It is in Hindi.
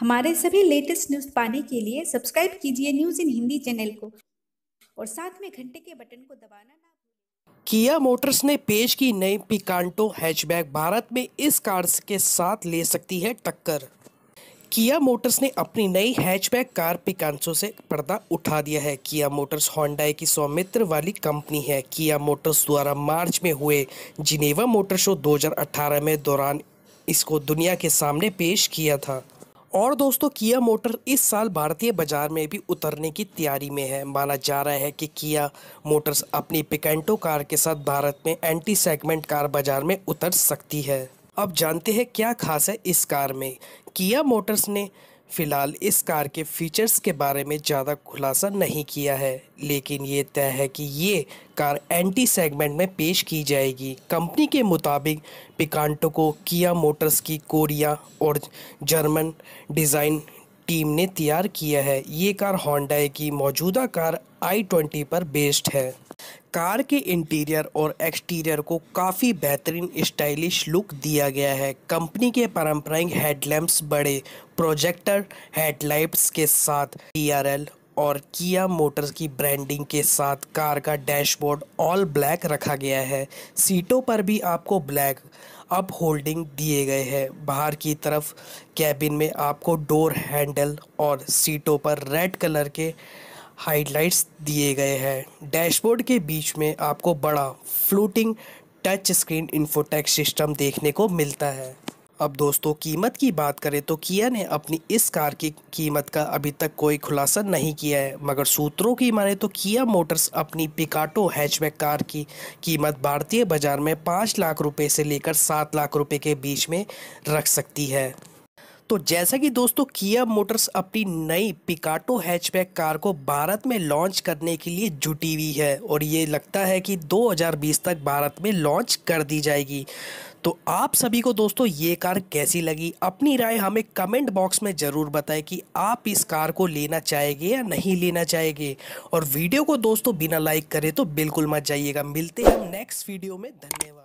हमारे सभी लेटेस्ट न्यूज़ पाने के लिए सब्सक्राइब कीजिए न्यूज़ इन हिंदी चैनल को और साथ में घंटे के बटन को दबाना ना किया मोटर्स ने पेश की नई पिकांटो हैचबैक भारत में इस कार के साथ ले सकती है टक्कर किया मोटर्स ने अपनी नई हैचबैक कार पिकांसो से पर्दा उठा दिया है किया मोटर्स होंडाई की स्वामित्व वाली कंपनी है किया मोटर्स द्वारा मार्च में हुए जिनेवा मोटर शो 2018 में दौरान इसको दुनिया के सामने पेश किया था और दोस्तों किया मोटर इस साल भारतीय बाजार में भी उतरने की तैयारी में है माना जा रहा है कि किया मोटर्स अपनी पिकेंटो कार के साथ भारत में एंटी सेगमेंट कार बाजार में उतर सकती है अब जानते हैं क्या खास है इस कार में किया मोटर्स ने फिलहाल इस कार के फीचर्स के बारे में ज़्यादा खुलासा नहीं किया है लेकिन ये तय है कि ये कार एंटी सेगमेंट में पेश की जाएगी कंपनी के मुताबिक पिकांटो को किया मोटर्स की कोरिया और जर्मन डिज़ाइन टीम ने तैयार किया है ये कार होंडाई की मौजूदा कार आई ट्वेंटी पर बेस्ड है कार के इंटीरियर और एक्सटीरियर को काफ़ी बेहतरीन स्टाइलिश लुक दिया गया है कंपनी के पारंपरिक हेडलैम्प्स बड़े प्रोजेक्टर हेडलाइट्स के साथ टी और किया मोटर्स की ब्रांडिंग के साथ कार का डैशबोर्ड ऑल ब्लैक रखा गया है सीटों पर भी आपको ब्लैक अप होल्डिंग दिए गए हैं बाहर की तरफ कैबिन में आपको डोर हैंडल और सीटों पर रेड कलर के हाइलाइट्स दिए गए हैं डैशबोर्ड के बीच में आपको बड़ा floating touch screen infotech system देखने को मिलता है अब दोस्तों कीमत की बात करें तो किया ने अपनी इस कार की कीमत का अभी तक कोई खुलासा नहीं किया है मगर सूत्रों की माने तो किया मोटर्स अपनी पिकाटो हैचबैक कार की कीमत भारतीय बाज़ार में पाँच लाख रुपए से लेकर सात लाख रुपए के बीच में रख सकती है तो जैसा कि दोस्तों किया मोटर्स अपनी नई पिकाटो हैचबैक कार को भारत में लॉन्च करने के लिए जुटी हुई है और ये लगता है कि 2020 तक भारत में लॉन्च कर दी जाएगी तो आप सभी को दोस्तों ये कार कैसी लगी अपनी राय हमें कमेंट बॉक्स में ज़रूर बताएं कि आप इस कार को लेना चाहेंगे या नहीं लेना चाहेंगे और वीडियो को दोस्तों बिना लाइक करें तो बिल्कुल मत जाइएगा मिलते हैं हम नेक्स्ट वीडियो में धन्यवाद